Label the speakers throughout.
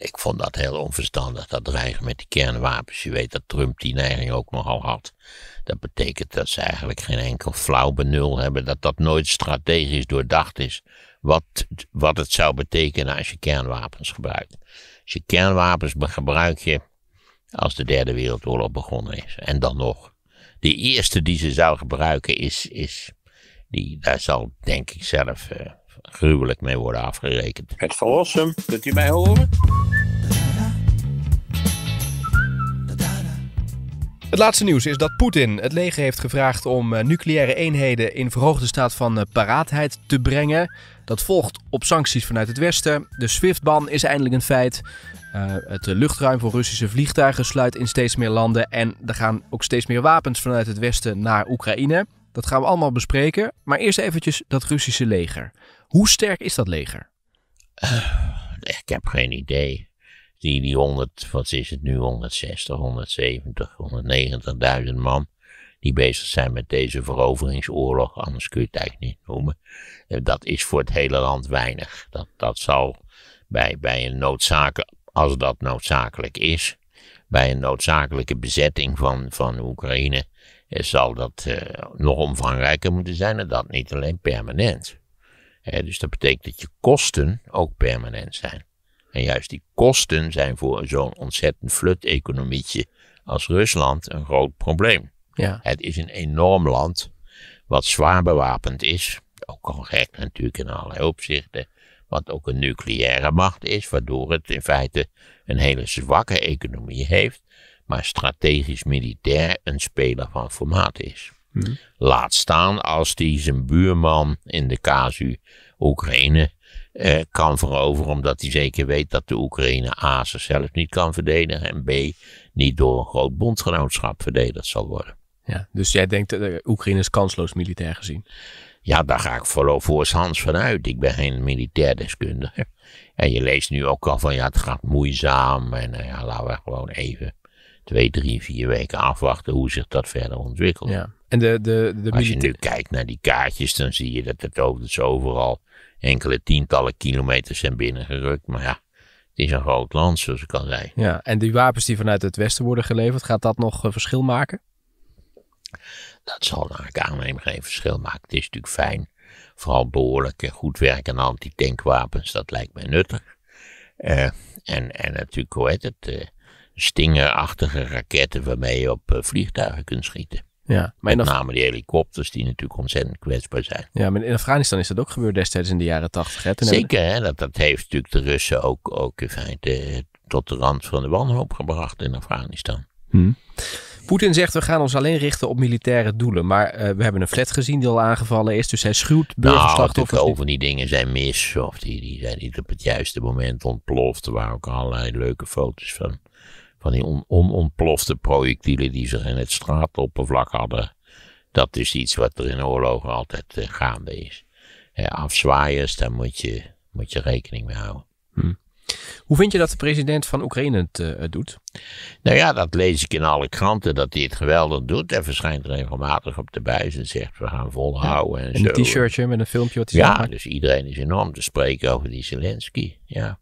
Speaker 1: Ik vond dat heel onverstandig, dat dreigen met die kernwapens. Je weet dat Trump die neiging ook nogal had. Dat betekent dat ze eigenlijk geen enkel flauw benul hebben, dat dat nooit strategisch doordacht is. Wat, wat het zou betekenen als je kernwapens gebruikt. Als je kernwapens gebruik je als de Derde Wereldoorlog begonnen is. En dan nog. De eerste die ze zou gebruiken is, is die, daar zal denk ik zelf eh, gruwelijk mee worden afgerekend. Het verlossen, kunt u mij horen?
Speaker 2: Het laatste nieuws is dat Poetin het leger heeft gevraagd om eh, nucleaire eenheden in verhoogde staat van eh, paraatheid te brengen. Dat volgt op sancties vanuit het Westen. De SWIFT-ban is eindelijk een feit. Eh, het luchtruim voor Russische vliegtuigen sluit in steeds meer landen. En er gaan ook steeds meer wapens vanuit het Westen naar Oekraïne. Dat gaan we allemaal bespreken. Maar eerst eventjes dat Russische leger. Hoe sterk is dat leger? Eh, ik heb geen idee.
Speaker 1: Die, die 100, wat is het nu, 160, 170, 190.000 man die bezig zijn met deze veroveringsoorlog, anders kun je het eigenlijk niet noemen. Eh, dat is voor het hele land weinig. Dat, dat zal bij, bij een noodzakelijk, als dat noodzakelijk is, bij een noodzakelijke bezetting van, van Oekraïne, eh, zal dat nog omvangrijker moeten zijn en dat niet alleen permanent dus dat betekent dat je kosten ook permanent zijn. En juist die kosten zijn voor zo'n ontzettend flut-economietje als Rusland een groot probleem. Ja. Het is een enorm land wat zwaar bewapend is. Ook al gek natuurlijk in allerlei opzichten. Wat ook een nucleaire macht is, waardoor het in feite een hele zwakke economie heeft. Maar strategisch militair een speler van formaat is. Mhm. Laat staan als die zijn buurman in de casu Oekraïne eh, kan veroveren, omdat hij zeker weet dat de Oekraïne A zichzelf niet kan verdedigen en B niet door een groot bondgenootschap verdedigd zal worden. Ja, dus jij denkt de eh, Oekraïne is kansloos militair gezien? Ja, daar ga ik voorstands van uit. Ik ben geen militair deskundige. En je leest nu ook al van ja, het gaat moeizaam en nou ja, laten we gewoon even twee, drie, vier weken afwachten hoe zich dat verder ontwikkelt.
Speaker 2: Ja. En de, de, de Als je nu
Speaker 1: kijkt naar die kaartjes, dan zie je dat het over, dus overal enkele tientallen kilometers zijn binnengerukt. Maar ja, het is een groot land, zoals ik al zei. Ja,
Speaker 2: en die wapens die vanuit het westen worden geleverd, gaat dat nog eh, verschil maken? Dat zal
Speaker 1: naar ik aannem e geen verschil maken. Het is natuurlijk fijn. Vooral behoorlijk en goed werken aan antitankwapens, dat lijkt mij nuttig. Eh, en, en natuurlijk, hoe heet het? Eh, stingerachtige raketten waarmee je op eh, vliegtuigen kunt schieten. Ja, maar Met name die helikopters die natuurlijk ontzettend kwetsbaar zijn.
Speaker 2: Ja, maar in Afghanistan
Speaker 1: is dat ook gebeurd destijds in de jaren tachtig. Zeker, hè, dat, dat heeft natuurlijk de Russen ook, ook in feite eh, tot de rand van de wanhoop gebracht in Afghanistan.
Speaker 2: Hmm. Poetin zegt we gaan ons alleen richten op militaire doelen. Maar eh, we hebben een flat gezien die al aangevallen is. Dus hij schuwt nou, burgerslachtoffers.
Speaker 1: Nou, over die dingen zijn mis. Of die, die zijn niet op het juiste moment ontploft. Er waren ook allerlei leuke foto's van van die onontplofte projectielen die ze in het straatoppervlak hadden. Dat is iets wat er in oorlogen altijd eh, gaande is. Uh, afzwaaiers, daar moet je, moet je rekening mee houden. Hm. Hoe vind je dat de president van Oekraïne eh, het doet? Nou ja, dat lees ik in alle kranten, dat hij het geweldig doet. Hij verschijnt regelmatig op de buis en zegt, we gaan volhouden en, zo. Een
Speaker 2: t-shirtje met een filmpje wat hij Ja,
Speaker 1: dus iedereen is enorm te spreken over die Zelensky,
Speaker 2: ja.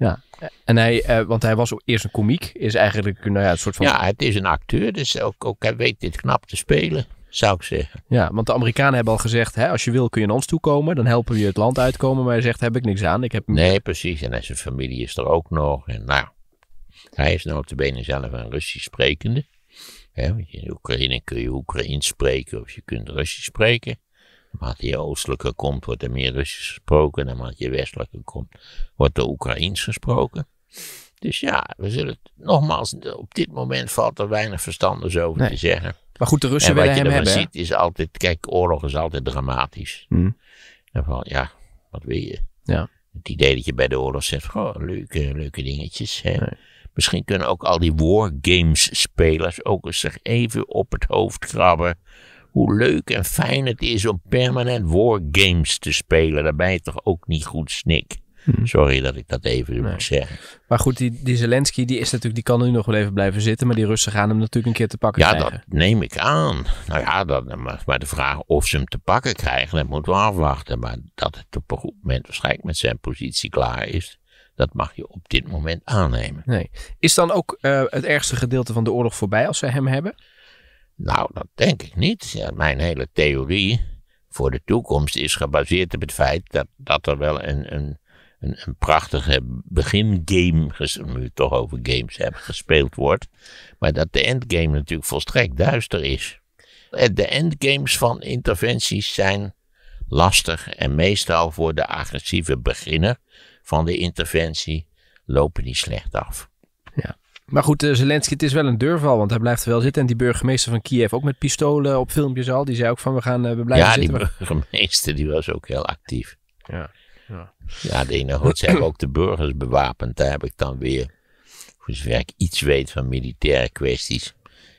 Speaker 2: Ja, en hij, eh, want hij was eerst een komiek, is eigenlijk nou ja, een soort van... Ja, het is een acteur, dus ook, ook hij weet dit knap te spelen, zou ik zeggen. Ja, want de Amerikanen hebben al gezegd, hè, als je wil kun je naar ons toe komen, dan helpen we je het land uitkomen. Maar hij zegt, heb ik niks aan, ik heb... Nee, precies, en zijn familie is er ook
Speaker 1: nog. En nou, hij is nou de benen zelf een Russisch sprekende. in Oekraïne kun je Oekraïens spreken of je kunt Russisch spreken. Naarmate je oostelijker komt, wordt er meer Russisch gesproken. Naarmate je westelijker komt, wordt er Oekraïens gesproken. Dus ja, we zullen het, nogmaals, op dit moment valt er weinig verstanders over te zeggen. Maar goed, de Russen willen hem hebben. Wat je ziet is altijd, kijk, oorlog is altijd dramatisch. Hm. En van, ja, wat wil je? Ja. Het idee dat je bij de oorlog zegt, goh, leuke, leuke dingetjes. Hè. Misschien kunnen ook al die wargames spelers ook eens zich even op het hoofd krabben hoe leuk en fijn het is om permanent wargames te spelen. daarbij toch ook niet goed snik. Hmm. Sorry dat ik dat even moet zeggen.
Speaker 2: Maar goed, die, die Zelensky die is natuurlijk, die kan nu nog wel even blijven zitten. Maar die Russen gaan hem natuurlijk een keer te pakken ja, krijgen. Ja,
Speaker 1: dat neem ik aan. Nou ja, dat, maar, de vraag of ze hem te pakken krijgen, dat moeten we afwachten. Maar dat het op een goed moment waarschijnlijk met zijn positie klaar is, dat mag je op dit moment aannemen.
Speaker 2: Nee. Is dan ook eh, het ergste gedeelte van de oorlog voorbij als ze hem hebben?
Speaker 1: Nou, dat denk ik niet. mijn hele theorie voor de toekomst is gebaseerd op het feit dat, dat er wel een, een, een, een prachtige begingame, nu het toch over games hebben, gespeeld wordt. Maar dat de endgame natuurlijk volstrekt duister is. Eh, de endgames van interventies zijn lastig en meestal voor de agressieve beginner van de interventie lopen die slecht af.
Speaker 2: Maar goed, eh, Zelensky, het is wel een deurval, want hij blijft er wel zitten. En die burgemeester van Kiev, ook met pistolen op filmpjes al, die zei ook van we gaan eh, we blijven ja, zitten. Ja,
Speaker 1: die burgemeester die was ook heel actief. Ja, ja. ja de ene hoort, ze hebben ook de burgers bewapend. Daar heb ik dan weer, voor zover ik iets weet van militaire kwesties,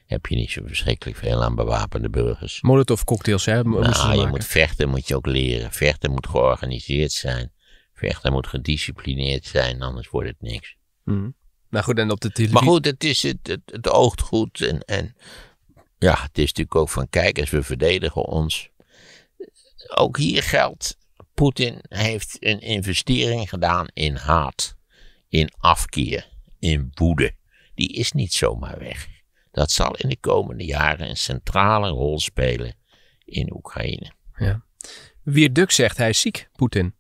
Speaker 1: heb je niet zo verschrikkelijk veel aan bewapende burgers.
Speaker 2: Molotov cocktails, hè? Nou, je moet
Speaker 1: vechten, moet je ook leren. Vechten moet georganiseerd zijn. Vechten moet gedisciplineerd zijn, anders wordt het niks.
Speaker 2: Mm goed, en op de televisie. Maar goed, het,
Speaker 1: is, het, het, oogt goed. En, en ja, het is natuurlijk ook van kijkers, we verdedigen ons. Ook hier geldt, Poetin heeft een investering gedaan in haat, in afkeer, in woede. Die is niet zomaar weg. Dat zal in de komende jaren een centrale rol spelen in Oekraïne.
Speaker 2: Ja. Duk
Speaker 1: zegt hij is ziek, Poetin.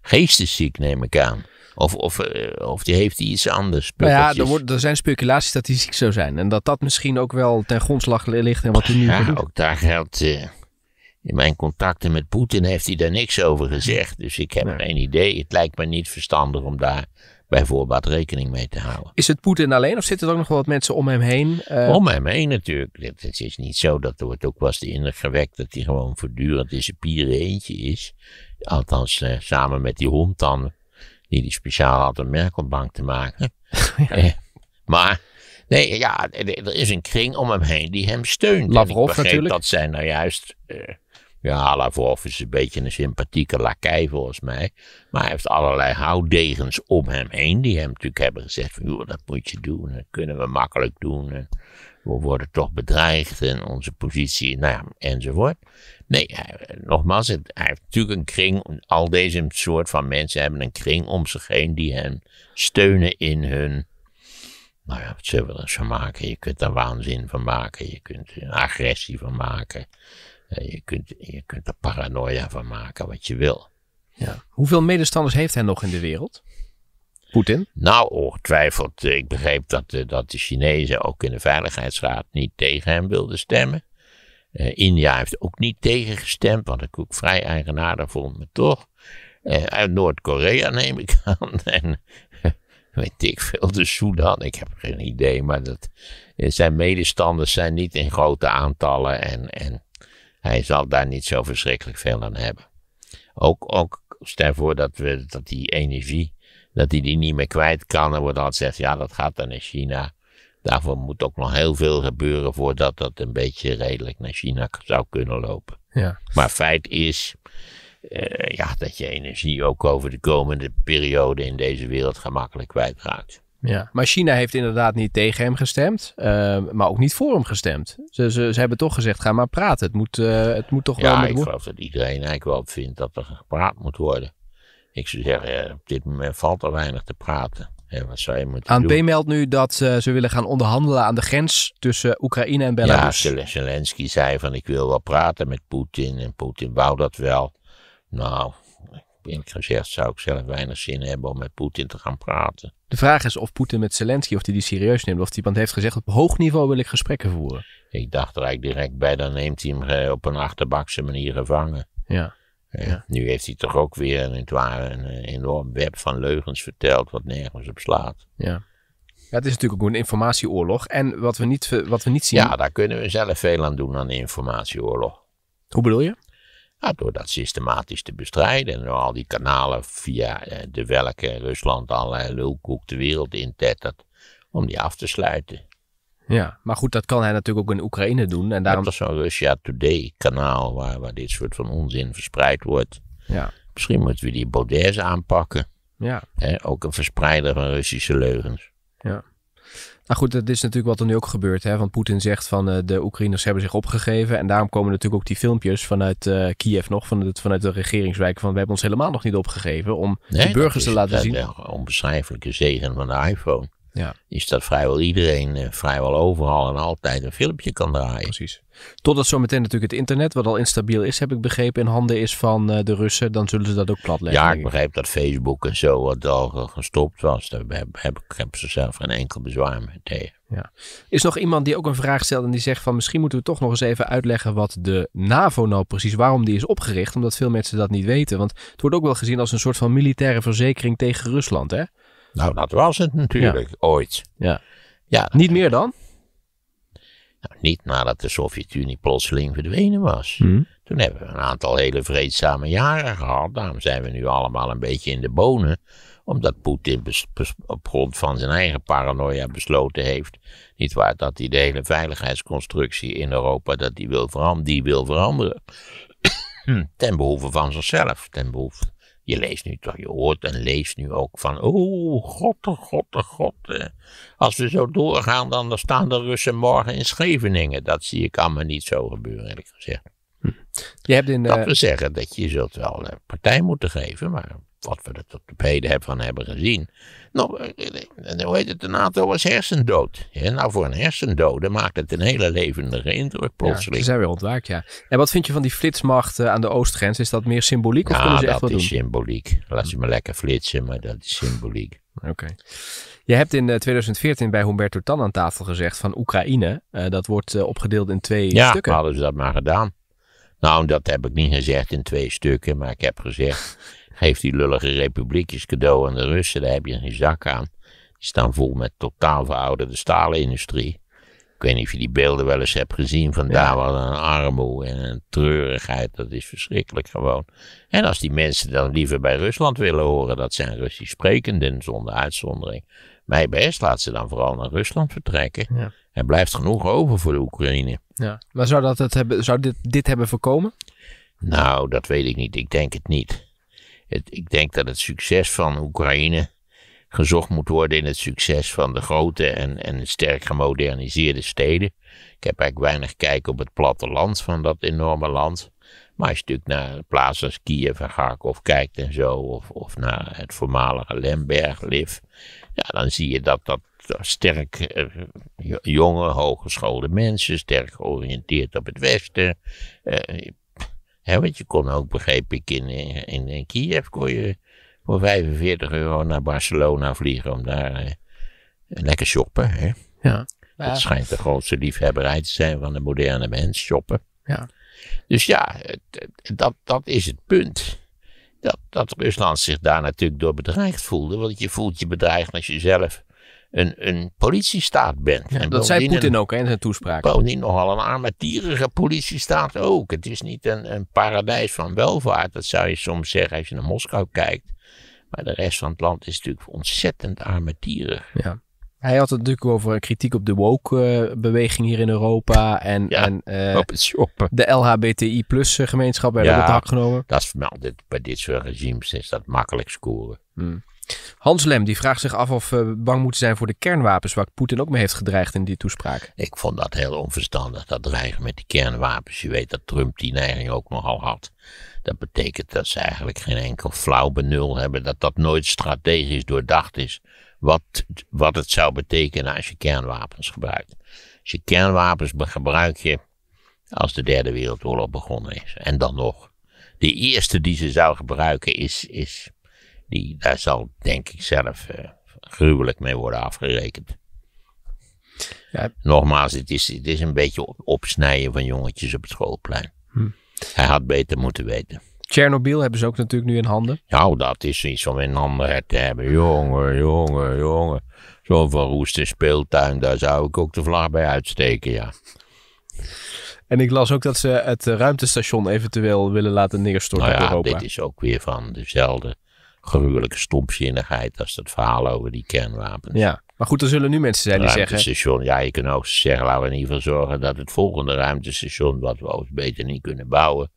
Speaker 1: Geestesziek neem ik aan. Of, eh, of, die heeft hij iets anders. Nou ja, er,
Speaker 2: er zijn speculaties dat hij ziek zou zijn. En dat dat misschien ook wel ten grondslag ligt en wat hij nu ja, ook
Speaker 1: daar geldt... Eh, in
Speaker 2: mijn contacten met Poetin heeft hij
Speaker 1: daar niks over gezegd. Dus ik heb geen idee. Het lijkt me niet verstandig om daar bijvoorbeeld rekening mee te houden.
Speaker 2: Is het Poetin alleen of zitten er ook nog wel wat mensen om hem heen? Eh, om hem
Speaker 1: heen natuurlijk. Het, is niet zo dat er wordt ook was de indruk gewekt dat hij gewoon voortdurend in zijn pieren eentje is. Althans, samen met die hond dan die die speciaal had om Merkelbank te maken. Eh, maar nee, ja, er is een kring om hem heen die hem steunt. Lavrov natuurlijk. Dat zijn nou juist. Eh, ja, Lavrov is een beetje een sympathieke lakij volgens mij. Maar hij heeft allerlei houddegens om hem heen. Die hem natuurlijk hebben gezegd: van, dat moet je doen. Dat kunnen we makkelijk doen we worden toch bedreigd en onze positie, nou ja, enzovoort. Nee, nogmaals, hij heeft natuurlijk een kring, al deze soort van mensen hebben een kring om zich heen die hen steunen in hun, nou ja, wat zullen we er zo maken? Je kunt er waanzin van maken, je kunt er agressie van maken, eh, je kunt, je kunt er paranoia van maken, wat
Speaker 2: je wil. Ja. Hoeveel medestanders heeft hij nog in de wereld? Nou,
Speaker 1: ongetwijfeld. Eh, ik begreep dat, eh, dat de Chinezen ook in de Veiligheidsraad niet tegen hem wilden stemmen. Eh, India heeft ook niet tegengestemd, wat ik ook vrij eigenaardig vond, me toch. uit Noord-Korea neem ik aan. En weet ik veel, de Soedan, ik heb geen idee, maar dat, zijn medestanders zijn niet in grote aantallen en, en hij zal daar niet zo verschrikkelijk veel aan hebben. Ook, ook stel voor dat, we, dat die energie dat hij die niet meer kwijt kan. En wordt altijd gezegd, ja, dat gaat dan naar China. Daarvoor moet ook nog heel veel gebeuren voordat dat een beetje redelijk naar China zou kunnen lopen. Ja. Maar feit is eh, ja, dat je energie ook over de komende periode in deze wereld gemakkelijk
Speaker 2: kwijtraakt. Ja, maar China heeft inderdaad niet tegen hem gestemd, ehm, maar ook niet voor hem gestemd. Ze, ze, ze, hebben toch gezegd, ga maar praten. Het moet, eh, het moet toch ja, wel... Ja, ik geloof
Speaker 1: dat iedereen eigenlijk wel vindt dat er gepraat moet worden. Ik zou zeggen, eh, op dit moment valt er weinig te praten. Ja, wat zou ANP
Speaker 2: meldt nu dat ze, willen gaan onderhandelen aan de grens tussen Oekraïne en Belarus.
Speaker 1: Ja, Zelensky zei van ik wil wel praten met Poetin en Poetin wou dat wel. Nou, eerlijk gezegd zou ik zelf weinig zin hebben om met Poetin te gaan praten.
Speaker 2: De vraag is of Poetin met Zelensky, of hij die, die serieus neemt, of hij iemand heeft gezegd op hoog niveau wil ik gesprekken voeren.
Speaker 1: Ik dacht er eigenlijk direct bij, dan neemt hij hem eh, op een achterbakse manier gevangen. Ja. Ja. Nu heeft hij toch ook weer het ware, een, eh, enorm web van leugens verteld wat nergens op
Speaker 2: slaat. Ja. Ja, het is natuurlijk ook een informatieoorlog. En wat we, niet, wat we niet zien. Ja, daar kunnen we zelf veel aan doen aan de informatieoorlog. Hoe bedoel je? door dat systematisch
Speaker 1: te bestrijden en door al die kanalen via eh, de welke Rusland allerlei lulkoek de wereld intettert, om die af te sluiten.
Speaker 2: Ja, maar goed, dat kan hij natuurlijk ook in
Speaker 1: Oekraïne doen. En daarom... is zo'n Russia Today kanaal waar, waar dit soort van onzin verspreid wordt. Ja. Misschien moeten we die Baudets aanpakken. Ja. He, ook een verspreider van Russische leugens.
Speaker 2: Ja. Nou goed, dat is natuurlijk wat er nu ook gebeurt. Hè? Want Poetin zegt van eh, de Oekraïners hebben zich opgegeven. En daarom komen natuurlijk ook die filmpjes vanuit eh, Kiev nog, vanuit de regeringswijk. Van we hebben ons helemaal nog niet opgegeven om nee, de burgers te laten zien. Dat is een onbeschrijfelijke zegen
Speaker 1: van de iPhone ja. is dat vrijwel iedereen eh, vrijwel overal en altijd een filmpje kan
Speaker 2: draaien. Precies. Totdat zometeen natuurlijk het internet, wat al instabiel is, heb ik begrepen, in handen is van eh, de Russen, dan zullen ze dat ook platleggen. Ja, ik
Speaker 1: begreep dat Facebook en zo wat al gestopt was. Daar heb, ik heb ze zelf geen enkel bezwaar mee tegen.
Speaker 2: Ja. Is nog iemand die ook een vraag stelt en die zegt van misschien moeten we toch nog eens even uitleggen wat de NAVO nou precies, waarom die is opgericht, omdat veel mensen dat niet weten. Want het wordt ook wel gezien als een soort van militaire verzekering tegen Rusland, hè? Nou, dat was het natuurlijk, ooit. Ja. ja niet meer dan? Nou, niet
Speaker 1: nadat de Sovjet-Unie plotseling verdwenen was. Hmm. Toen hebben we een aantal hele vreedzame jaren gehad. Daarom zijn we nu allemaal een beetje in de bonen. Omdat Poetin op grond van zijn eigen paranoia besloten heeft. Niet waar dat hij de hele veiligheidsconstructie in Europa dat die wil, veranderen, wil veranderen. ten behoeve van zichzelf. Ten behoeve je leest nu toch, je hoort en leest nu ook van, oh, god, oh, god, god. Als we zo doorgaan, dan staan de Russen morgen in Scheveningen. Dat zie ik allemaal niet zo gebeuren, eerlijk gezegd. Hm. Je hebt in, dat eh, we zeggen dat je zult wel eh, partij moeten geven, maar wat we er tot op heden van hebben gezien. Nog, eh, eh, eh, hoe heet het, een aantal was hersendood. nou, voor een hersendode maakt het een hele levendige indruk plotseling. Ja, ze zijn
Speaker 2: weer ontwaakt, ja. En wat vind je van die flitsmacht aan de oostgrens? Is dat meer symboliek of nou, kunnen ze echt wat doen? dat is
Speaker 1: symboliek. Laat ze maar lekker flitsen, maar dat is symboliek. Oké.
Speaker 2: Je hebt in 2014 bij Humberto Tan aan tafel gezegd van Oekraïne. dat wordt opgedeeld in twee stukken. Ja, hadden
Speaker 1: ze dat maar gedaan. Nou, dat heb ik niet gezegd in twee stukken, maar ik heb gezegd Geef die lullige republiekjes cadeau aan de Russen, daar heb je geen zak aan. Die staan vol met totaal verouderde stalenindustrie. Ik weet niet of je die beelden wel eens hebt gezien van daar een armoede en een treurigheid. Dat is verschrikkelijk gewoon. En als die mensen dan liever bij Rusland willen horen, dat zijn Russisch sprekenden zonder uitzondering. Mij best, laat ze dan vooral naar Rusland vertrekken. Ja. Er blijft genoeg over voor de Oekraïne.
Speaker 2: Ja. Maar zou, dat het hebben, zou dit, dit hebben voorkomen?
Speaker 1: Nou, dat weet ik niet. Ik denk het niet ik denk dat het succes van Oekraïne gezocht moet worden in het succes van de grote en, en sterk gemoderniseerde steden. Ik heb eigenlijk weinig kijk op het platteland van dat enorme land. Maar als je natuurlijk naar plaatsen als Kiev en Kharkov kijkt en zo, of, of naar het voormalige Lemberg, Liv, ja, dan zie je dat dat sterk eh, jonge, hooggeschoolde mensen, sterk georiënteerd op het Westen, eh, He, want je kon ook, begrijp ik, in, in, Kiev kon je voor 45 euro naar Barcelona vliegen om daar eh, lekker shoppen. Hè? Ja. Dat schijnt de grootste liefhebberij te zijn van de moderne mens, shoppen. Ja. Dus ja, dat, dat is het punt. Dat, dat Rusland zich daar natuurlijk door bedreigd voelde. Want je voelt je bedreigd als je zelf een, een politiestaat bent. dat zei Poetin ook in zijn toespraak. Bovendien nogal een armetierige politiestaat ook. Het is niet een, een paradijs van welvaart. Dat zou je soms zeggen als je naar Moskou kijkt. Maar de rest van het land is natuurlijk ontzettend armetierig.
Speaker 2: Ja. Hij had het natuurlijk over kritiek op de woke-beweging hier in Europa. En, en eh, de LHBTI-gemeenschap werden ja, op genomen. Dat is, nou,
Speaker 1: bij dit soort regimes is dat makkelijk scoren.
Speaker 2: Hmm. Hans Lem die vraagt zich af of we bang moeten zijn voor de kernwapens, wat Poetin ook mee heeft gedreigd in die toespraak. Ik vond dat heel onverstandig, dat dreigen met die kernwapens.
Speaker 1: Je weet dat Trump die neiging ook nogal had. Dat betekent dat ze eigenlijk geen enkel flauw benul hebben, dat dat nooit strategisch doordacht is. Wat, wat het zou betekenen als je kernwapens gebruikt. Als je kernwapens gebruik je als de derde wereldoorlog begonnen is. En dan nog. De eerste die ze zou gebruiken is, is die, daar zal, denk ik, zelf eh, gruwelijk mee worden afgerekend. Ja. Nogmaals, het is, het is een beetje opsnijden van jongetjes op het schoolplein. Hm. Hij had beter moeten weten. Tsjernobyl hebben
Speaker 2: ze ook natuurlijk nu in handen.
Speaker 1: Nou, dat is iets om in handen te hebben. Jongen, jongen, jongen. Zo'n verroeste speeltuin, daar zou ik ook de vlag bij uitsteken, ja.
Speaker 2: En ik las ook dat ze het ruimtestation eventueel willen laten neerstorten nou ja, dit is ook
Speaker 1: weer van dezelfde gruwelijke stomzinnigheid als dat verhaal over die kernwapens.
Speaker 2: Ja, maar goed, er zullen nu mensen
Speaker 1: zijn die zeggen... ja, je kunt ook zeggen, laten we in ieder geval zorgen dat het volgende ruimtestation, wat we ooit beter niet kunnen bouwen,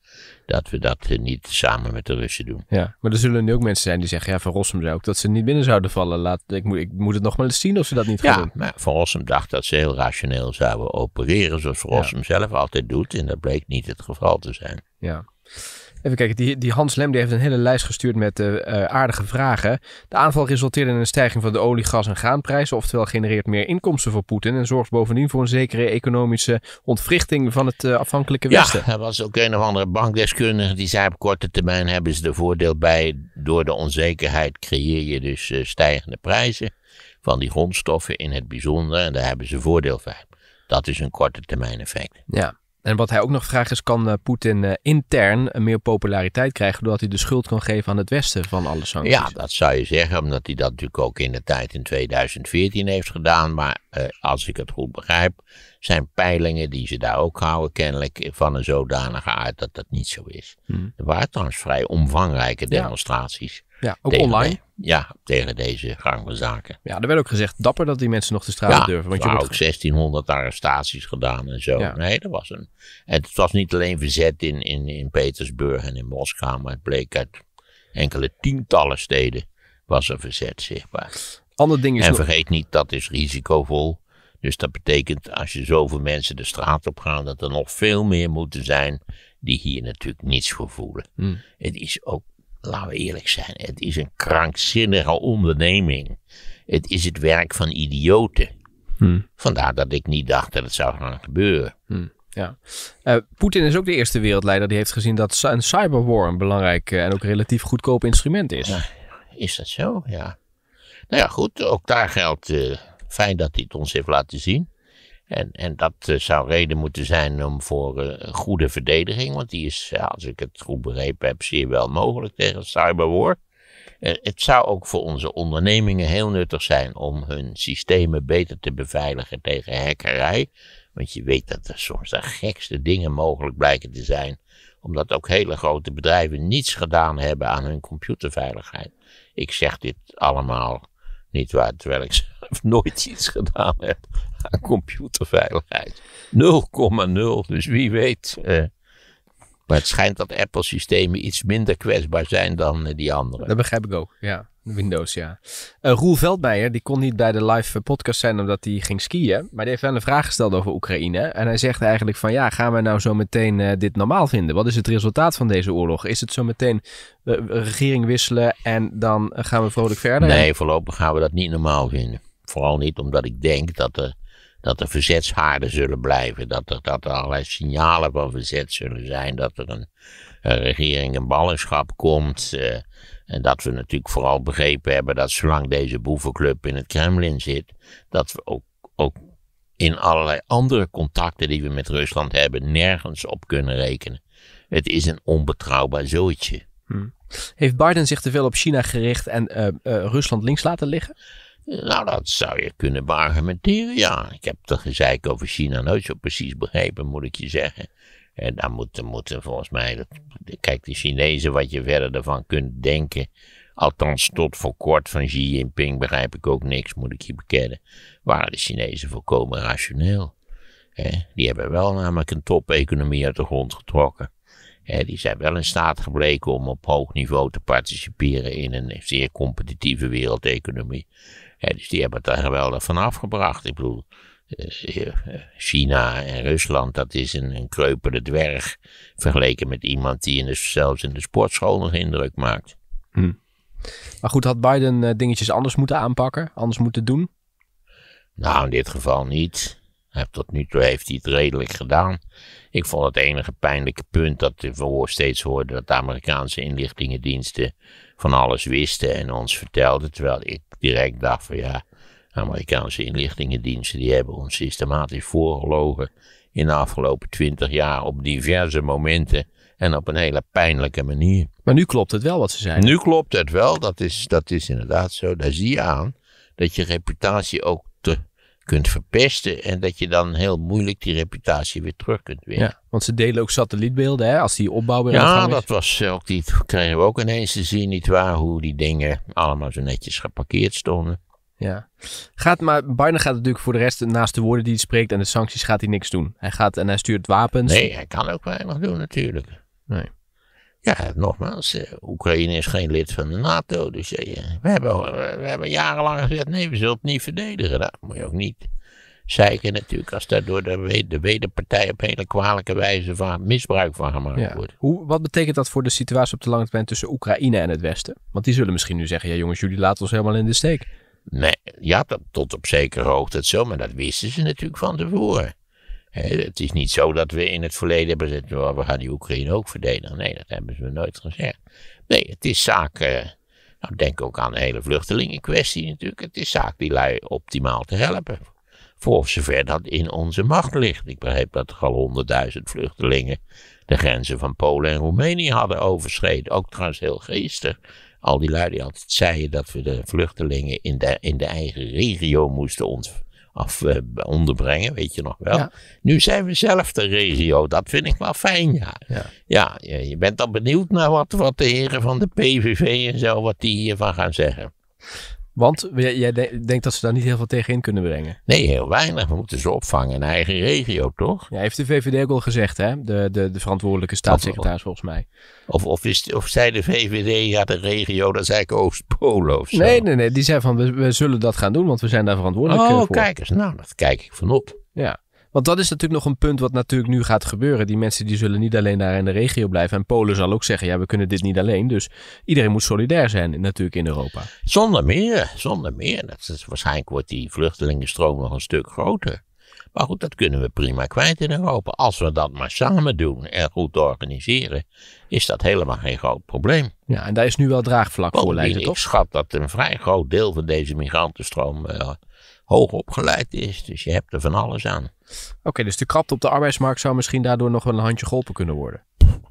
Speaker 1: dat we dat eh, niet samen met de
Speaker 2: Russen doen. Ja, maar er zullen nu ook mensen zijn die zeggen, ja, Van Rossum zei ook dat ze niet binnen zouden vallen. Laat, ik, moet, ik moet het nog maar eens zien of ze dat niet gaan ja, doen. maar Van Rossum dacht dat ze heel rationeel zouden opereren, zoals Rossum
Speaker 1: zelf altijd doet. En dat bleek niet het geval te zijn. Ja,
Speaker 2: Even kijken, die, die Hans Lem die heeft een hele lijst gestuurd met eh, eh, aardige vragen. De aanval resulteerde in een stijging van de olie, gas en graanprijzen, oftewel genereert meer inkomsten voor Poetin en zorgt bovendien voor een zekere economische ontwrichting van het eh, afhankelijke Westen.
Speaker 1: Ja, er was ook een of andere bankdeskundige die zei op korte termijn hebben ze de voordeel bij. Door de onzekerheid creëer je dus stijgende prijzen van die grondstoffen in het bijzonder en daar hebben ze voordeel van. Dat is een korte termijn effect.
Speaker 2: Ja, en wat hij ook nog vraagt is, kan eh, Poetin eh, intern eh, meer populariteit krijgen doordat hij de schuld kan geven aan het Westen van alle sancties? Ja, dat zou je zeggen, omdat hij dat natuurlijk ook in de tijd in
Speaker 1: 2014 heeft gedaan. Maar als ik het goed begrijp, zijn peilingen die ze daar ook houden kennelijk van een zodanige aard dat dat niet zo is. Hmm. Er waren trouwens vrij omvangrijke demonstraties. Ja, ook tegen online. ja, tegen deze gang van zaken. Ja, er werd ook gezegd dapper dat die mensen nog de straat durven. Want je ook 1600 arrestaties gedaan en zo. Nee, dat was een. Het was niet alleen verzet in, in, in Petersburg en in Moskou, maar het bleek uit enkele tientallen steden was er verzet zichtbaar. Ander ding is en vergeet niet, dat is risicovol. Dus dat betekent als je zoveel mensen de straat op gaan, dat er nog veel meer moeten zijn die hier natuurlijk niets voor voelen. Hmm. Het is ook laten we eerlijk zijn, het is een krankzinnige onderneming. Het is het werk van idioten. Hmm. Vandaar dat ik niet dacht dat het zou gaan gebeuren. Hmm,
Speaker 2: ja. Eh, Poetin is ook de eerste wereldleider die heeft gezien dat een cyberwar een belangrijk eh, en ook relatief goedkoop instrument is. is dat zo? Ja.
Speaker 1: Nou ja, goed, ook daar geldt eh, fijn dat hij het ons heeft laten zien. En, en dat eh, zou reden moeten zijn om voor eh, een goede verdediging, want die is, als ik het goed begrepen heb, zeer wel mogelijk tegen cyberwar. Eh, het zou ook voor onze ondernemingen heel nuttig zijn om hun systemen beter te beveiligen tegen hackerij. Want je weet dat er soms de gekste dingen mogelijk blijken te zijn, omdat ook hele grote bedrijven niets gedaan hebben aan hun computerveiligheid. Ik zeg dit allemaal niet waar, terwijl ik zelf nooit iets gedaan heb. computerveiligheid. 0,0. Dus wie weet. Eh, maar het schijnt dat Apple-systemen iets minder kwetsbaar
Speaker 2: zijn dan eh, die andere. Dat begrijp ik ook, ja. Windows, ja. Eh, Roel Veldmeijer, die kon niet bij de live podcast zijn omdat hij ging skiën. Maar die heeft wel een vraag gesteld over Oekraïne. En hij zegt eigenlijk van ja, gaan we nou zo meteen dit normaal vinden? Wat is het resultaat van deze oorlog? Is het zo meteen regering wisselen en dan gaan we vrolijk verder? Nee,
Speaker 1: voorlopig gaan we dat niet normaal vinden. Vooral niet omdat ik denk dat er dat er verzetshaarden zullen blijven, dat er, dat er allerlei signalen van verzet zullen zijn, dat er een, regering in ballingschap komt. Eh, en dat we natuurlijk vooral begrepen hebben dat zolang deze boevenclub in het Kremlin zit, dat we ook, ook in allerlei andere contacten die we met Rusland hebben, nergens op kunnen rekenen. Het is een onbetrouwbaar zootje. Hm.
Speaker 2: Heeft Biden zich te veel op China gericht en eh, eh, Rusland links laten liggen? Nou,
Speaker 1: dat zou je kunnen beargumenteren, ja. Ik heb de gezeik over China nooit zo precies begrepen, moet ik je zeggen. En dan moeten, moeten volgens mij, dat, kijk, de Chinezen, wat je verder ervan kunt denken. Althans, tot voor kort van Xi Jinping begrijp ik ook niks, moet ik je bekennen. Waren de Chinezen volkomen rationeel. die hebben wel namelijk een top-economie uit de grond getrokken. He, die zijn wel in staat gebleken om op hoog niveau te participeren in een zeer competitieve wereldeconomie dus die hebben het daar geweldig van afgebracht. Ik bedoel, eh, eh, China en Rusland, dat is een, een kreupele dwerg vergeleken met iemand die in de, zelfs in de sportschool nog indruk maakt.
Speaker 2: Hm. Maar goed, had Biden eh, dingetjes anders moeten aanpakken, anders moeten doen?
Speaker 1: Nou, in dit geval niet. Tot nu toe heeft hij het redelijk gedaan. Ik vond het enige pijnlijke punt dat we steeds hoorden dat de Amerikaanse inlichtingendiensten van alles wisten en ons vertelden. Terwijl ik direct dacht van ja, Amerikaanse inlichtingendiensten die hebben ons systematisch voorgelogen in de afgelopen twintig jaar op diverse momenten en op een hele pijnlijke manier. Maar nu klopt het
Speaker 2: wel wat ze zeiden.
Speaker 1: Nu klopt het wel, dat is, dat is inderdaad zo. Daar zie je aan dat je reputatie ook kunt verpesten en dat je dan heel moeilijk die reputatie weer terug
Speaker 2: kunt winnen. Ja, want ze delen ook satellietbeelden, hè, als die opbouw weer Ja, dat
Speaker 1: was ook, die kregen we ook ineens te zien, nietwaar, hoe die dingen allemaal zo netjes geparkeerd stonden.
Speaker 2: Ja. Gaat, maar Biden gaat natuurlijk voor de rest, naast de woorden die hij spreekt en de sancties, gaat hij niks doen. Hij gaat en hij stuurt wapens. Nee, hij kan ook weinig doen natuurlijk. Nee. Ja, nogmaals, eh,
Speaker 1: Oekraïne is geen lid van de NATO. Dus eh, we, hebben, we hebben jarenlang gezegd, nee, we zullen het niet verdedigen. Dat nou, moet je ook niet zeiken natuurlijk, als daar door de, de wederpartij op hele kwalijke wijze van misbruik van gemaakt ja. wordt.
Speaker 2: Hoe, wat betekent dat voor de situatie op de lange termijn tussen Oekraïne en het Westen? Want die zullen misschien nu zeggen, ja jongens, jullie laten ons helemaal in de steek. Nee, ja,
Speaker 1: tot op zekere hoogte zo, maar dat wisten ze natuurlijk van tevoren. Het is niet zo dat we in het verleden hebben gezegd, oh, we gaan die Oekraïne ook verdedigen. Nee, dat hebben ze nooit gezegd. Nee, het is zaak, eh, nou denk ook aan de hele vluchtelingenkwestie natuurlijk. Het is zaak die lui optimaal te helpen. Voor zover dat in onze macht ligt. Ik begreep dat er al honderdduizend vluchtelingen de grenzen van Polen en Roemenië hadden overschreden. Ook trouwens heel geestig. Al die lui die altijd zeiden dat we de vluchtelingen in de, in de eigen regio moesten ontvangen af eh, onderbrengen, weet je nog wel. Nu zijn we zelf de regio, dat vind ik wel fijn, ja. Ja, ja je, bent dan benieuwd naar wat, wat de heren van de PVV en zo, wat die hiervan gaan zeggen.
Speaker 2: Want jij denkt dat ze daar niet heel veel tegen in kunnen brengen? Nee, heel weinig. We moeten ze opvangen in eigen regio, toch? Ja, heeft de VVD ook al gezegd, hè? De, de, de verantwoordelijke staatssecretaris, volgens mij. Of, of, is, of zei de VVD,
Speaker 1: ja, de regio, dat is eigenlijk oost Nee,
Speaker 2: nee, nee. Die zei van, we, we, zullen dat gaan doen, want we zijn daar verantwoordelijk oh, eh, voor. Oh, kijk Nou, dat kijk ik vanop. Ja. Want dat is natuurlijk nog een punt wat natuurlijk nu gaat gebeuren. Die mensen die zullen niet alleen daar in de regio blijven. En Polen zal ook zeggen, ja, we kunnen dit niet alleen. Dus iedereen moet solidair zijn natuurlijk in Europa. Zonder meer, zonder meer. Dat is, waarschijnlijk
Speaker 1: wordt die vluchtelingenstroom nog een stuk groter. Maar goed, dat kunnen we prima kwijt in Europa. Als we dat maar samen doen en goed organiseren, is dat helemaal geen groot probleem.
Speaker 2: Ja, en daar is nu wel
Speaker 1: draagvlak voor, lijkt het Ik schat dat een vrij groot deel van deze migrantenstroom eh,
Speaker 2: hoog opgeleid is. Dus je hebt er van alles aan. Oké, dus de krapte op de arbeidsmarkt zou misschien daardoor nog wel een handje geholpen kunnen worden.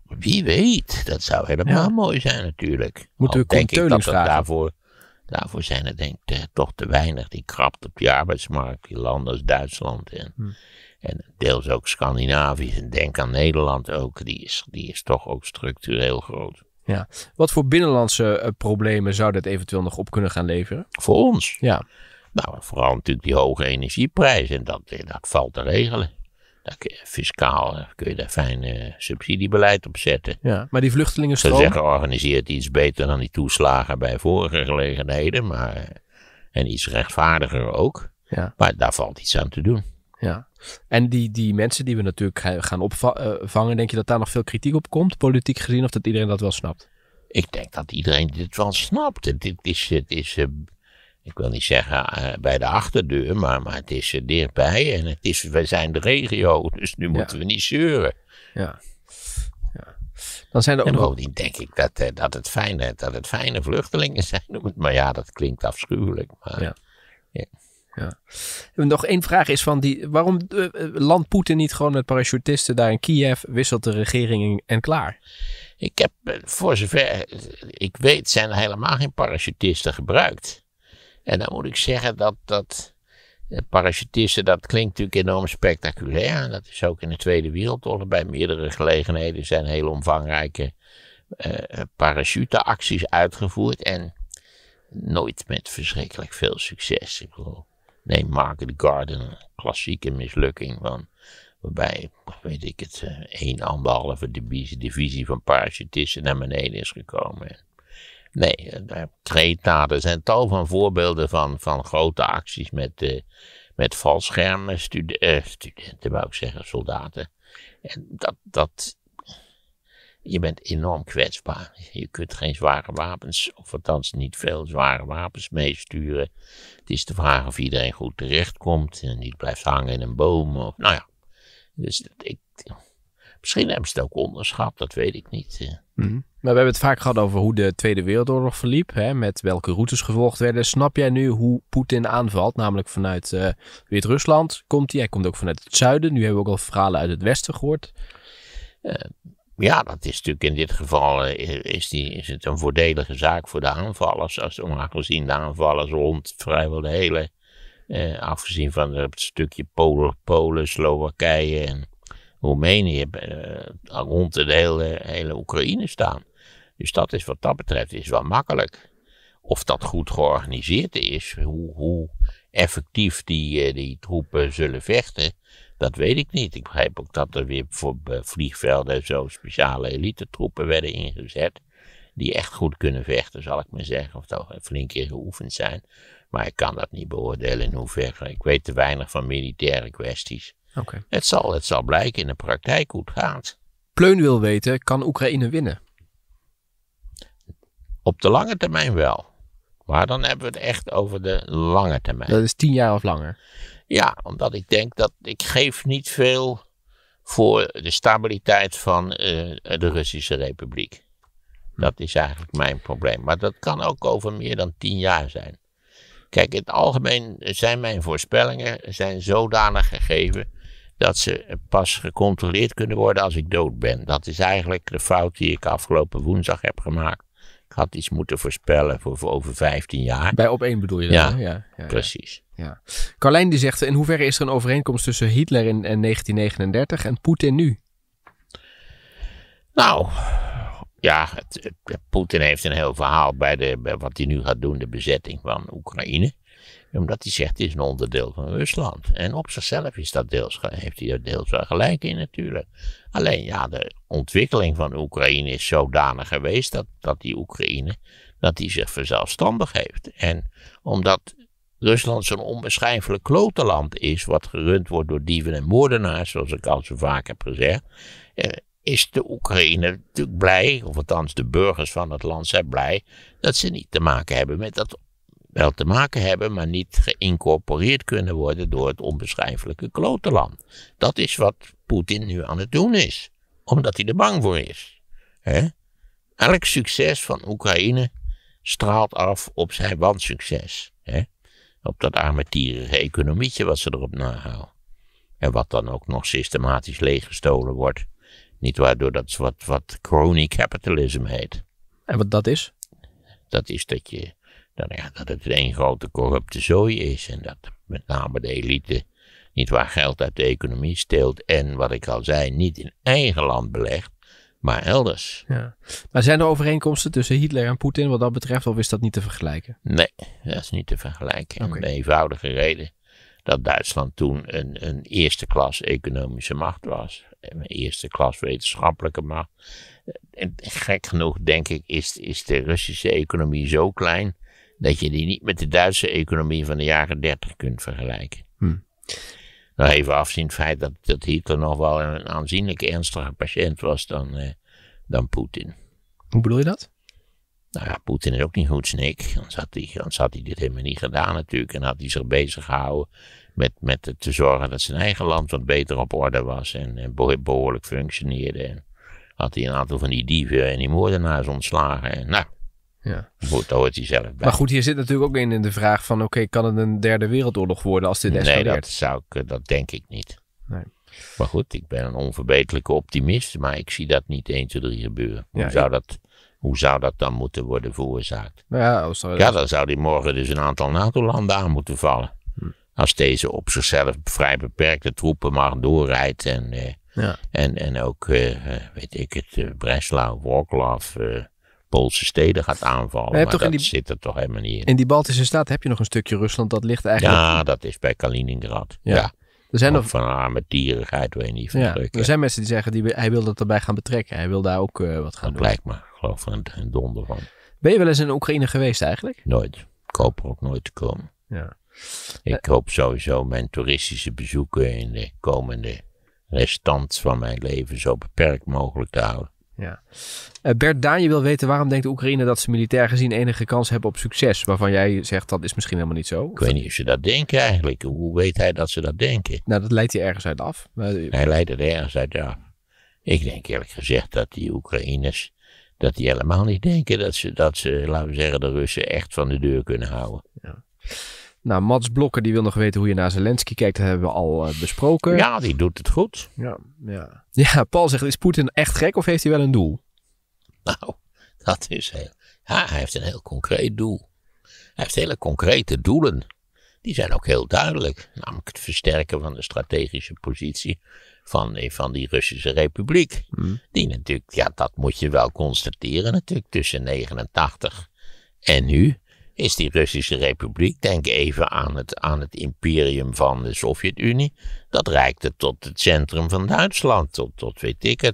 Speaker 2: Wie weet, dat zou helemaal mooi zijn
Speaker 1: natuurlijk. Moeten we denk ik dat daarvoor, daarvoor zijn er denk ik eh, toch te weinig. Die krapt op die arbeidsmarkt, die landen als Duitsland en, hmm. en deels ook Scandinavië. En denk aan Nederland ook, die is, die is toch ook structureel groot.
Speaker 2: Ja. Wat voor binnenlandse eh, problemen zou dat eventueel nog op kunnen gaan leveren? Voor ons? Ja. Nou,
Speaker 1: vooral natuurlijk die hoge energieprijs En dat, eh, dat valt te regelen. Kun je, fiscaal eh, kun je daar fijn eh, subsidiebeleid op zetten.
Speaker 2: Ja, maar die vluchtelingenstroom... Ze zeggen,
Speaker 1: organiseert iets beter dan die toeslagen bij vorige gelegenheden. Maar, en iets rechtvaardiger ook. Ja. Maar daar valt iets aan te
Speaker 2: doen. Ja. En die, die mensen die we natuurlijk gaan opvangen, denk je dat daar nog veel kritiek op komt, politiek gezien, of dat iedereen dat wel snapt? Ik denk
Speaker 1: dat iedereen dit wel snapt. Dit is, het is ik wil niet zeggen eh, bij de achterdeur, maar, maar het is eh, dichtbij en het is, wij zijn de regio, dus nu moeten we niet zeuren. Ja. ja. Dan zijn er ook en bovendien denk ik dat, eh, dat, het fijne, dat het fijne vluchtelingen zijn. Maar ja, dat klinkt afschuwelijk. Maar, ja. ja.
Speaker 2: Ja. nog één vraag is van die, waarom uh, landt Poetin niet gewoon met parachutisten daar in Kiev, wisselt de regering en klaar? Ik heb, voor zover
Speaker 1: ik weet, zijn er helemaal geen parachutisten gebruikt. En dan moet ik zeggen dat, dat eh, parachutisten, dat klinkt natuurlijk enorm spectaculair. Dat is ook in de Tweede Wereldoorlog bij meerdere gelegenheden zijn heel omvangrijke uh, parachuteacties uitgevoerd. En nooit met verschrikkelijk veel succes. Ik bedoel, neem Market Garden, klassieke mislukking van waarbij, weet ik het, eh, een anderhalve divisie, divisie van parachutisten naar beneden is gekomen. Nee, Creta, er zijn tal van voorbeelden van, van grote acties met, eh, met valschermen, eh, studenten wou ik zeggen, soldaten. En dat, dat, je bent enorm kwetsbaar. Je kunt geen zware wapens, of althans niet veel zware wapens meesturen. Het is de vraag of iedereen goed terechtkomt en niet blijft hangen in een boom. Of, nou ja, dus ik, misschien hebben ze het ook onderschat, dat weet ik niet. Eh.
Speaker 2: Mhm. Maar we hebben het vaak gehad over hoe de Tweede Wereldoorlog verliep, hè, met welke routes gevolgd werden. Snap jij nu hoe Poetin aanvalt? Namelijk vanuit eh, Wit-Rusland komt hij. Hij komt ook vanuit het zuiden. Nu hebben we ook al verhalen uit het westen gehoord. Eh,
Speaker 1: ja, dat is natuurlijk in dit geval eh, is, die, is het een voordelige zaak voor de aanvallers. Als, zien de aanvallers rond vrijwel de hele, afgezien van het stukje Polen, Polen Slowakije en Roemenië eh, rond de hele, hele Oekraïne staan. Dus dat is wat dat betreft is wel makkelijk. Of dat goed georganiseerd is, hoe, hoe effectief die, eh, die troepen zullen vechten, dat weet ik niet. Ik begrijp ook dat er weer voor vliegvelden zo speciale elite troepen werden ingezet. Die echt goed kunnen vechten, zal ik maar zeggen. Of dat flink keer geoefend zijn. Maar ik kan dat niet beoordelen in hoeverre. Ik weet te weinig van militaire kwesties. Het, zal, het zal blijken in de praktijk hoe het gaat.
Speaker 2: Pleun wil weten, kan Oekraïne winnen?
Speaker 1: Op de lange termijn wel. Maar dan hebben we het echt over de lange termijn. Dat is
Speaker 2: tien jaar of langer.
Speaker 1: Ja, omdat ik denk dat ik geef niet veel voor de stabiliteit van eh, de Russische Republiek. Dat is eigenlijk mijn probleem. Maar dat kan ook over meer dan tien jaar zijn. Kijk, in het algemeen zijn mijn voorspellingen zijn zodanig gegeven dat ze pas gecontroleerd kunnen worden als ik dood ben. Dat is eigenlijk de fout die ik afgelopen woensdag heb gemaakt. Ik had iets moeten voorspellen voor, over 15 jaar. Bij op
Speaker 2: één bedoel je dat? Ja, ja, precies. Ja. Carlijn die zegt, in hoeverre is er een overeenkomst tussen Hitler in, in 1939 en Poetin nu?
Speaker 1: Nou, ja, Poetin heeft een heel verhaal bij, de, bij wat hij nu gaat doen, de bezetting van Oekraïne omdat hij zegt, het is een onderdeel van Rusland. En op zichzelf is dat deels, heeft hij er deels wel gelijk in natuurlijk. Alleen ja, de ontwikkeling van Oekraïne is zodanig geweest dat, dat die Oekraïne dat die zich verzelfstandig heeft. En omdat Rusland zo'n onbeschrijfelijk klotenland is, wat gerund wordt door dieven en moordenaars, zoals ik al zo vaak heb gezegd, eh, is de Oekraïne natuurlijk blij, of althans de burgers van het land zijn blij, dat ze niet te maken hebben met dat wel te maken hebben, maar niet geïncorporeerd kunnen worden door het onbeschrijfelijke klotenland. Dat is wat Poetin nu aan het doen is, omdat hij er bang voor is. Elk succes van Oekraïne straalt af op zijn wansucces. Op dat arme economietje wat ze erop nahouden. En wat dan ook nog systematisch leeggestolen wordt. Niet waardoor dat wat, wat crony capitalism heet. En wat dat is? Dat is dat je dat, het één grote corrupte zooi is. En dat met name de elite niet waar geld uit de economie steelt. En wat ik al zei, niet in eigen land belegt, maar elders.
Speaker 2: Ja. Maar zijn er overeenkomsten tussen Hitler en Poetin wat dat betreft? Of is dat niet te vergelijken? Nee,
Speaker 1: dat is niet te vergelijken. Om de eenvoudige reden dat Duitsland toen een, een eerste klas economische macht was. Een eerste klas wetenschappelijke macht. En gek genoeg, denk ik, is, is de Russische economie zo klein dat je die niet met de Duitse economie van de jaren 30 kunt vergelijken. Hm. Nou, even afzien het feit dat, dat Hitler nog wel een aanzienlijk ernstiger patiënt was dan, eh, dan Poetin.
Speaker 2: Hoe bedoel je dat?
Speaker 1: Nou ja, Poetin is ook niet goed snik. Anders had, hij, anders had hij dit helemaal niet gedaan natuurlijk. En had hij zich bezig gehouden met, met te zorgen dat zijn eigen land wat beter op orde was. En, en behoorlijk functioneerde. En had hij een aantal van die dieven en die moordenaars ontslagen. En nou, ja. Goed, hoort hij zelf
Speaker 2: Maar goed, hier zit natuurlijk ook in, de vraag van... oké, kan het een derde wereldoorlog worden als dit escaleert? Nee, dat, zou ik, eh, dat denk ik niet. Nee. Maar goed, ik ben een onverbeterlijke
Speaker 1: optimist... maar ik zie dat niet 1, 2, 3 gebeuren. Hoe, zou, dat, hoe zou dat dan moeten worden veroorzaakt?
Speaker 2: Nou ja, als ja, dan
Speaker 1: zou die morgen dus een aantal NATO-landen aan moeten vallen. Hm. Als deze op zichzelf vrij beperkte troepen maar doorrijdt... en, eh, ja. en, en ook, eh, eh weet ik het, eh, Breslau, Wroclaw... Poolse steden gaat aanvallen. Maar, dat zit er toch helemaal niet in. In die
Speaker 2: Baltische staat heb je nog een stukje Rusland. Dat ligt eigenlijk... Ja,
Speaker 1: dat is bij Kaliningrad. ja. ja. Er zijn nog... van arme dierigheid weet je niet. Ja, er
Speaker 2: zijn mensen die zeggen, die, hij wil dat erbij gaan betrekken. Hij wil daar ook eh, wat gaan dat doen. Blijkt maar, geloof ik, een donder van. Ben je wel eens in Oekraïne geweest eigenlijk? Nooit. Ik hoop er ook nooit te komen. Ja. Ik
Speaker 1: hoop sowieso mijn toeristische bezoeken in de komende restant van mijn leven zo beperkt mogelijk te houden.
Speaker 2: Ja. Eh, Bert Daan, je wil weten waarom denkt de Oekraïne dat ze militair gezien enige kans hebben op succes? Waarvan jij zegt dat is misschien helemaal niet zo. Ik weet niet of ze dat denken eigenlijk. Hoe weet hij dat ze dat denken? Nou, dat leidt hij ergens uit af. Hij leidt het ergens uit af. Ik denk eerlijk gezegd
Speaker 1: dat die Oekraïners dat die helemaal niet denken dat ze, dat ze, laten we zeggen, de Russen echt van de deur kunnen houden. Ja.
Speaker 2: Nou, Mats Blokker, die wil nog weten hoe je naar Zelensky kijkt. Dat hebben we al eh, besproken. Ja, die doet het goed. Ja, ja. ja, Paul zegt, is Poetin echt gek of heeft hij wel een doel? Nou, dat is heel...
Speaker 1: Ja, hij heeft een heel concreet doel. Hij heeft hele concrete doelen. Die zijn ook heel duidelijk. Namelijk het versterken van de strategische positie van, eh, van die Russische Republiek. Hmm. Die natuurlijk, ja, dat moet je wel constateren natuurlijk, tussen 89 en nu is die Russische Republiek, denk even aan het, aan het imperium van de Sovjet-Unie, dat reikte tot het centrum van Duitsland, tot, tot weet ik eh,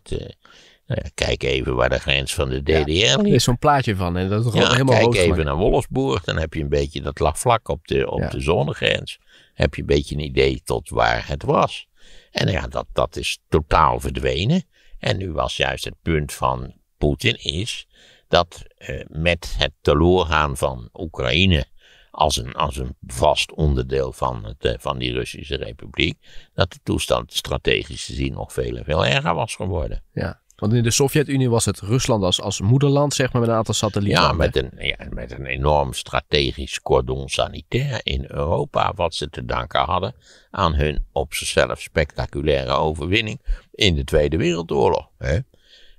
Speaker 1: nou kijk even waar de grens van de DDR ja, Er
Speaker 2: is zo'n plaatje van en dat is ja, helemaal Kijk even naar
Speaker 1: Wolfsburg, dan heb je een beetje, dat lag vlak op de, op de zonnegrens. Heb je een beetje een idee tot waar het was. En ja, dat, dat is totaal verdwenen. En nu was juist het punt van Poetin is dat eh, met het teloorgaan van Oekraïne als een, als een vast onderdeel van, het, eh, van die Russische Republiek, dat de toestand strategisch gezien nog veel veel erger was
Speaker 2: geworden. Ja. Want in de Sovjet-Unie was het Rusland als, als moederland, zeg maar, met een aantal satellieten. Ja, met een,
Speaker 1: met een enorm strategisch cordon sanitair in Europa, wat ze te danken hadden aan hun op zichzelf spectaculaire overwinning in de Tweede Wereldoorlog. Hè?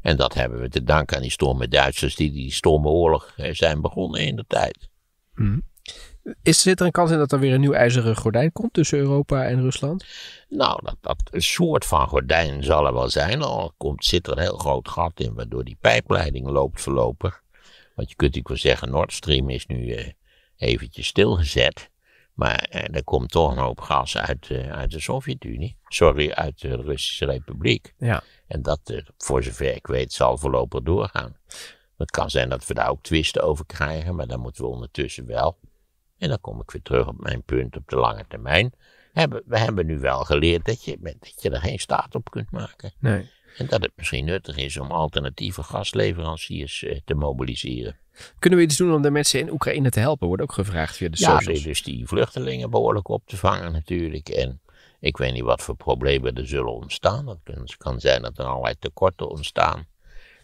Speaker 1: En dat hebben we te danken aan die stomme Duitsers die die stomme oorlog eh, zijn begonnen in de tijd.
Speaker 2: Mhm. Is, zit er een kans in dat er weer een nieuw ijzeren gordijn komt tussen Europa en Rusland?
Speaker 1: Nou, dat, dat soort van gordijn zal er wel zijn. Al komt, zit er een heel groot gat in waardoor die pijpleiding loopt voorlopig. Want je kunt natuurlijk wel zeggen, Nord Stream is nu eh, eventjes stilgezet. Maar eh, er komt toch een hoop gas uit, eh, uit de Sovjet-Unie. Sorry, uit de Russische Republiek. Ja. En dat, voor zover ik weet, zal voorlopig doorgaan. Het kan zijn dat we daar ook twisten over krijgen, maar dan moeten we ondertussen wel. En dan kom ik weer terug op mijn punt op de lange termijn. Hebben, we hebben nu wel geleerd dat je, dat je er geen staat op kunt maken. Nee. En dat het misschien nuttig is om alternatieve gasleveranciers eh, te mobiliseren.
Speaker 2: Kunnen we iets doen om de mensen in Oekraïne te helpen? Wordt ook gevraagd via de ja, socials. Ja,
Speaker 1: dus die vluchtelingen behoorlijk op te vangen natuurlijk. En ik weet niet wat voor problemen er zullen ontstaan. Het kan zijn dat er allerlei tekorten ontstaan.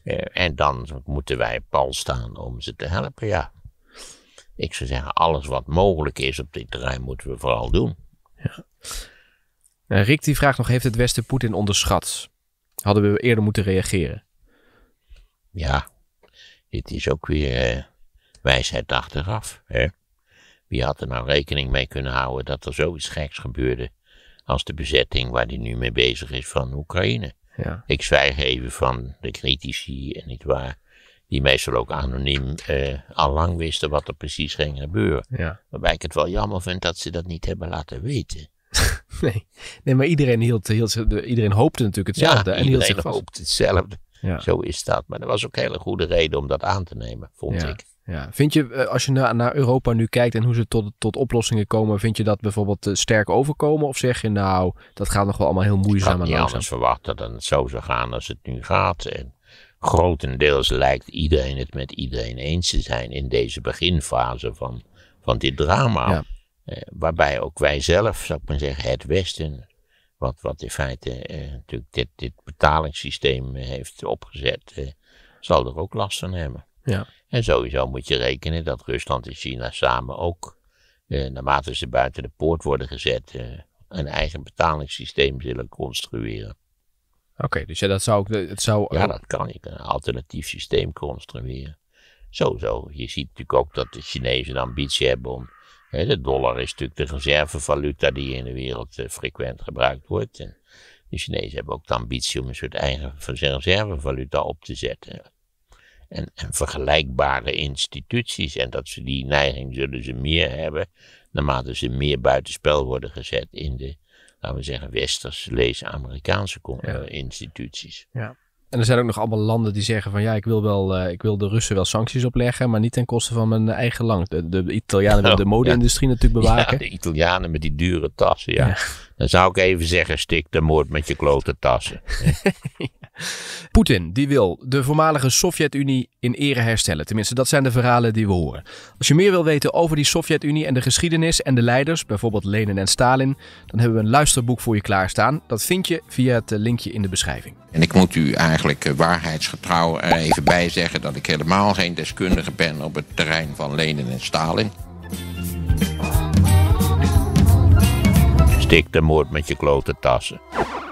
Speaker 1: Eh, en dan moeten wij pal staan om ze te helpen, ja. Ik zou zeggen, alles wat mogelijk is op dit terrein moeten we vooral doen. Ja.
Speaker 2: Eh, Rick die vraagt nog, heeft het Westen Poetin onderschat? Hadden we eerder moeten reageren. Ja, dit is ook weer eh,
Speaker 1: wijsheid achteraf. Hè? Wie had er nou rekening mee kunnen houden dat er zoiets geks gebeurde als de bezetting waar hij nu mee bezig is van Oekraïne? Ja. Ik zwijg even van de critici en niet waar, die meestal ook anoniem uh, al lang wisten wat er precies ging gebeuren. Ja. Waarbij ik het wel jammer vind dat ze dat niet hebben laten
Speaker 2: weten. Nee. nee, maar iedereen, hield, iedereen hoopte natuurlijk hetzelfde. en iedereen hield hetzelfde. Zo is dat. Maar
Speaker 1: er was ook hele goede reden om dat aan te nemen, vond ik. Ja.
Speaker 2: Vind je, eh, als je naar, Europa nu kijkt en hoe ze tot, tot oplossingen komen, vind je dat bijvoorbeeld eh, sterk overkomen? Of zeg je nou, dat gaat nog wel allemaal heel moeizaam langzaam? Ik had anders
Speaker 1: verwacht dat het zo zou gaan als het nu gaat. En grotendeels lijkt iedereen het met iedereen eens te zijn in deze beginfase van, van dit drama. Ja. Eh, waarbij ook wij zelf, zou ik maar zeggen, het Westen, wat, wat in feite eh, natuurlijk dit, dit betalingssysteem eh, heeft opgezet, zal er ook last van hebben. Ja. En sowieso moet je rekenen dat Rusland en China samen ook, naarmate ze buiten de poort worden gezet, een eigen betalingssysteem zullen construeren.
Speaker 2: Oké, dus ja, dat zou, ook, het zou. Ja, dat
Speaker 1: kan. ik. een alternatief systeem construeren. Sowieso. Je ziet natuurlijk ook dat de Chinezen een ambitie hebben om de dollar is natuurlijk de reservevaluta die in de wereld eh, frequent gebruikt wordt. En de Chinezen hebben ook de ambitie om een soort eigen reservevaluta op te zetten. En, en, vergelijkbare instituties. En dat ze die neiging zullen ze meer hebben naarmate ze meer buitenspel worden gezet in de, laten we zeggen, westers, lees Amerikaanse eh, instituties.
Speaker 2: Ja. En er zijn ook nog allemaal landen die zeggen van ja, ik wil, wel, eh, ik wil de Russen wel sancties opleggen, maar niet ten koste van mijn eigen land. De, de Italianen oh, de mode-industrie natuurlijk bewaken. Ja, de Italianen met die
Speaker 1: dure tassen, ja. ja. Dan zou ik even zeggen, stik de moord met je klote tassen.
Speaker 2: Poetin, die wil de voormalige Sovjet-Unie in ere herstellen. Tenminste, dat zijn de verhalen die we horen. Als je meer wil weten over die Sovjet-Unie en de geschiedenis en de leiders, bijvoorbeeld Lenin en Stalin, dan hebben we een luisterboek voor je klaarstaan. Dat vind je via het eh, linkje in de beschrijving. En ik
Speaker 1: moet u eigenlijk eh, waarheidsgetrouw er eh, even bij zeggen dat ik helemaal geen deskundige ben op het terrein van Lenin en Stalin. Stik de moord met je klote tassen.